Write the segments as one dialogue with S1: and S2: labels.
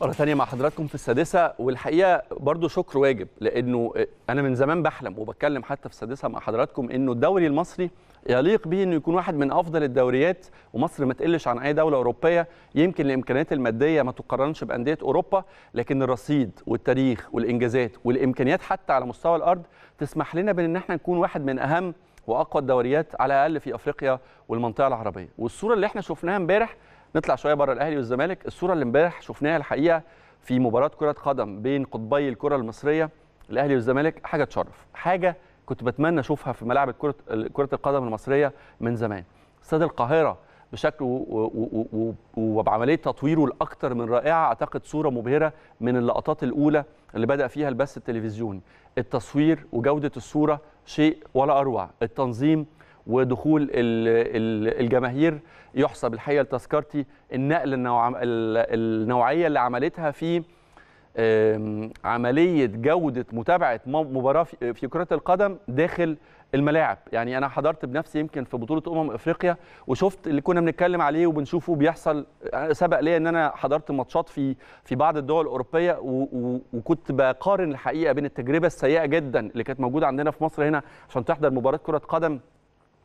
S1: مرة تانية مع حضراتكم في السادسة والحقيقة برضو شكر واجب لأنه أنا من زمان بحلم وبتكلم حتى في السادسة مع حضراتكم إنه الدوري المصري يليق به إنه يكون واحد من أفضل الدوريات ومصر ما تقلش عن أي دولة أوروبية يمكن الإمكانيات المادية ما تقارنش بأندية أوروبا لكن الرصيد والتاريخ والإنجازات والإمكانيات حتى على مستوى الأرض تسمح لنا بإن إحنا نكون واحد من أهم وأقوى الدوريات على الأقل في أفريقيا والمنطقة العربية والصورة اللي إحنا شفناها امبارح نطلع شويه بره الاهلي والزمالك الصوره اللي امبارح شفناها الحقيقه في مباراه كره قدم بين قطبي الكره المصريه الاهلي والزمالك حاجه تشرف حاجه كنت بتمنى اشوفها في ملاعب كره كره القدم المصريه من زمان استاد القاهره بشكله وبعمليه تطويره الاكثر من رائعه اعتقد صوره مبهره من اللقطات الاولى اللي بدا فيها البث التلفزيوني التصوير وجوده الصوره شيء ولا اروع التنظيم ودخول الجماهير يحسب الحقيقه لتذكرتي النقل النوعيه اللي عملتها في عمليه جوده متابعه مباراه في كره القدم داخل الملاعب يعني انا حضرت بنفسي يمكن في بطوله امم افريقيا وشفت اللي كنا بنتكلم عليه وبنشوفه بيحصل سبق ليا ان انا حضرت ماتشات في في بعض الدول الاوروبيه وكنت بقارن الحقيقه بين التجربه السيئه جدا اللي كانت موجوده عندنا في مصر هنا عشان تحضر مباراه كره قدم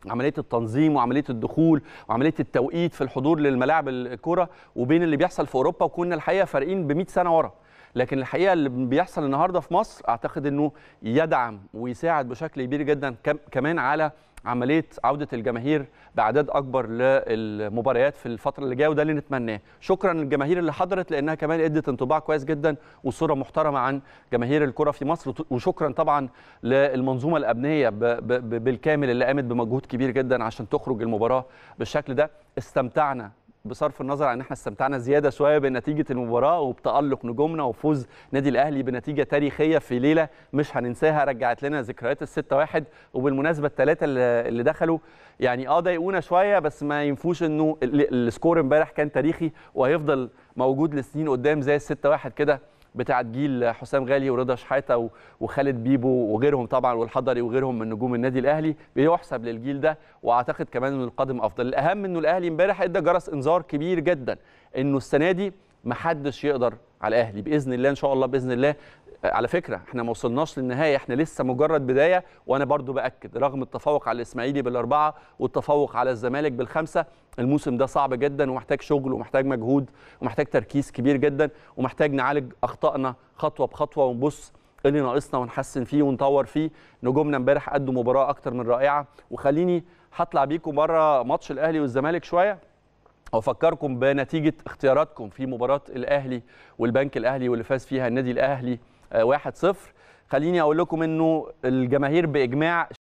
S1: عمليه التنظيم وعمليه الدخول وعمليه التوقيت في الحضور للملاعب الكره وبين اللي بيحصل في اوروبا وكنا الحقيقه فارقين ب 100 سنه ورا لكن الحقيقه اللي بيحصل النهارده في مصر اعتقد انه يدعم ويساعد بشكل كبير جدا كمان على عمليه عوده الجماهير باعداد اكبر للمباريات في الفتره اللي جايه وده اللي نتمناه شكرا للجماهير اللي حضرت لانها كمان ادت انطباع كويس جدا وصوره محترمه عن جماهير الكره في مصر وشكرا طبعا للمنظومه الامنيه بالكامل اللي قامت بمجهود كبير جدا عشان تخرج المباراه بالشكل ده استمتعنا بصرف النظر عن ان احنا استمتعنا زياده شويه بنتيجه المباراه وبتالق نجومنا وفوز نادي الاهلي بنتيجه تاريخيه في ليله مش هننساها رجعت لنا ذكريات الستة واحد وبالمناسبه الثلاثه اللي دخلوا يعني اه ضايقونا شويه بس ما ينفوش انه السكور امبارح كان تاريخي وهيفضل موجود لسنين قدام زي الستة واحد كده بتاعه جيل حسام غالي ورضا شحاته وخالد بيبو وغيرهم طبعا والحضري وغيرهم من نجوم النادي الاهلي بيحسب للجيل ده واعتقد كمان انه القادم افضل الاهم انه الاهلي امبارح ادى جرس انذار كبير جدا انه السنه دي محدش يقدر على الاهلي باذن الله ان شاء الله باذن الله آه، على فكره احنا ما وصلناش للنهايه احنا لسه مجرد بدايه وانا برضو باكد رغم التفوق على الاسماعيلي بالاربعه والتفوق على الزمالك بالخمسه الموسم ده صعب جدا ومحتاج شغل ومحتاج مجهود ومحتاج تركيز كبير جدا ومحتاج نعالج اخطائنا خطوه بخطوه ونبص ايه اللي ناقصنا ونحسن فيه ونطور فيه نجومنا امبارح قدوا مباراه اكتر من رائعه وخليني هطلع بيكم بره ماتش الاهلي والزمالك شويه وافكركم بنتيجه اختياراتكم في مباراه الاهلي والبنك الاهلي واللي فاز فيها النادي الاهلي 1-0 آه، خليني اقول لكم انه الجماهير باجماع